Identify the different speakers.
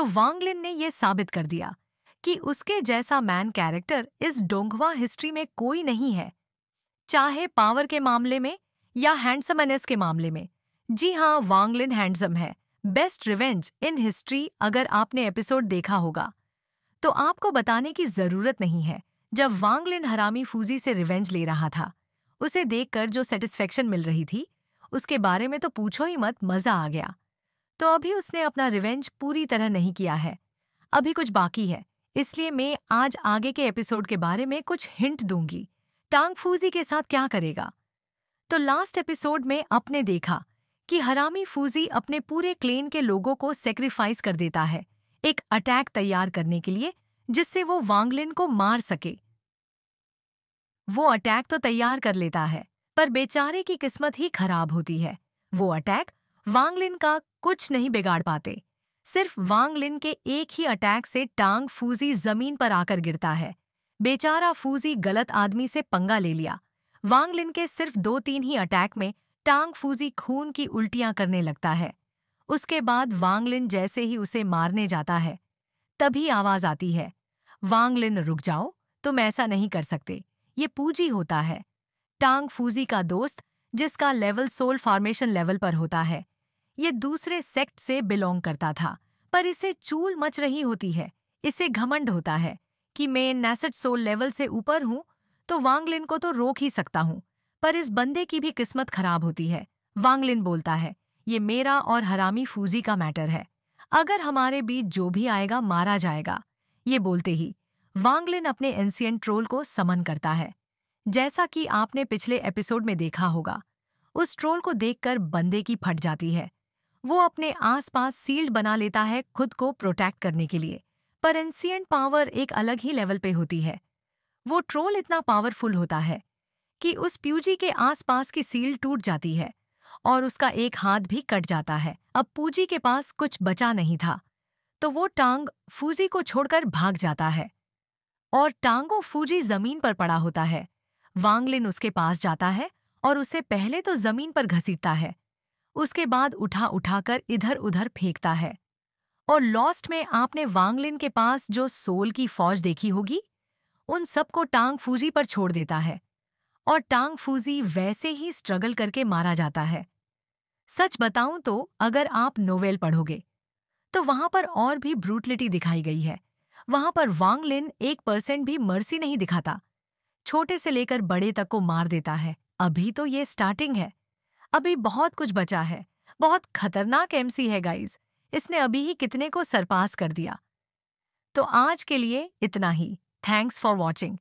Speaker 1: तो वांगलिन ने यह साबित कर दिया कि उसके जैसा मैन कैरेक्टर इस डोंगवा हिस्ट्री में कोई नहीं है चाहे पावर के मामले में या हैंडसमनेस के मामले में जी हाँ वांगलिन हैंडसम है बेस्ट रिवेंज इन हिस्ट्री अगर आपने एपिसोड देखा होगा तो आपको बताने की जरूरत नहीं है जब वांगलिन हरामी फूजी से रिवेंज ले रहा था उसे देखकर जो सेटिस्फेक्शन मिल रही थी उसके बारे में तो पूछो ही मत मजा आ गया तो अभी उसने अपना रिवेंज पूरी तरह नहीं किया है अभी कुछ बाकी है इसलिए मैं आज आगे के एपिसोड के बारे में कुछ हिंट दूंगी टांग फूजी के साथ क्या करेगा तो लास्ट एपिसोड में अपने देखा कि हरामी फूजी अपने पूरे क्लेन के लोगों को सेक्रीफाइस कर देता है एक अटैक तैयार करने के लिए जिससे वो वांगलिन को मार सके वो अटैक तो तैयार कर लेता है पर बेचारे की किस्मत ही खराब होती है वो अटैक वांगलिन का कुछ नहीं बिगाड़ पाते सिर्फ वांगलिन के एक ही अटैक से टांग फूजी जमीन पर आकर गिरता है बेचारा फूजी गलत आदमी से पंगा ले लिया वांगलिन के सिर्फ दो तीन ही अटैक में टांग फूजी खून की उल्टियां करने लगता है उसके बाद वांगलिन जैसे ही उसे मारने जाता है तभी आवाज आती है वांगलिन रुक जाओ तुम ऐसा नहीं कर सकते ये पूजी होता है टांग फूजी का दोस्त जिसका लेवल सोल फॉर्मेशन लेवल पर होता है ये दूसरे सेक्ट से बिलोंग करता था पर इसे चूल मच रही होती है इसे घमंड होता है कि मैं नैसेट सोल लेवल से ऊपर हूं तो वांगलिन को तो रोक ही सकता हूं पर इस बंदे की भी किस्मत खराब होती है वांगलिन बोलता है ये मेरा और हरामी फूजी का मैटर है अगर हमारे बीच जो भी आएगा मारा जाएगा ये बोलते ही वांगलिन अपने एंसियन ट्रोल को समन करता है जैसा कि आपने पिछले एपिसोड में देखा होगा उस ट्रोल को देखकर बंदे की फट जाती है वो अपने आसपास सील्ड बना लेता है खुद को प्रोटेक्ट करने के लिए पर एंसियंट पावर एक अलग ही लेवल पे होती है वो ट्रोल इतना पावरफुल होता है कि उस प्यूजी के आसपास की सील टूट जाती है और उसका एक हाथ भी कट जाता है अब पूजी के पास कुछ बचा नहीं था तो वो टांग फूजी को छोड़कर भाग जाता है और टांगो फूजी जमीन पर पड़ा होता है वांगलिन उसके पास जाता है और उसे पहले तो जमीन पर घसीटता है उसके बाद उठा उठाकर इधर उधर फेंकता है और लॉस्ट में आपने वांगलिन के पास जो सोल की फौज देखी होगी उन सबको टांग फूजी पर छोड़ देता है और टांग फूजी वैसे ही स्ट्रगल करके मारा जाता है सच बताऊं तो अगर आप नोवेल पढ़ोगे तो वहां पर और भी ब्रूटलिटी दिखाई गई है वहां पर वांगलिन एक परसेंट भी मर्सी नहीं दिखाता छोटे से लेकर बड़े तक को मार देता है अभी तो ये स्टार्टिंग है अभी बहुत कुछ बचा है बहुत खतरनाक एमसी है गाइज इसने अभी ही कितने को सरपास कर दिया तो आज के लिए इतना ही थैंक्स फॉर वॉचिंग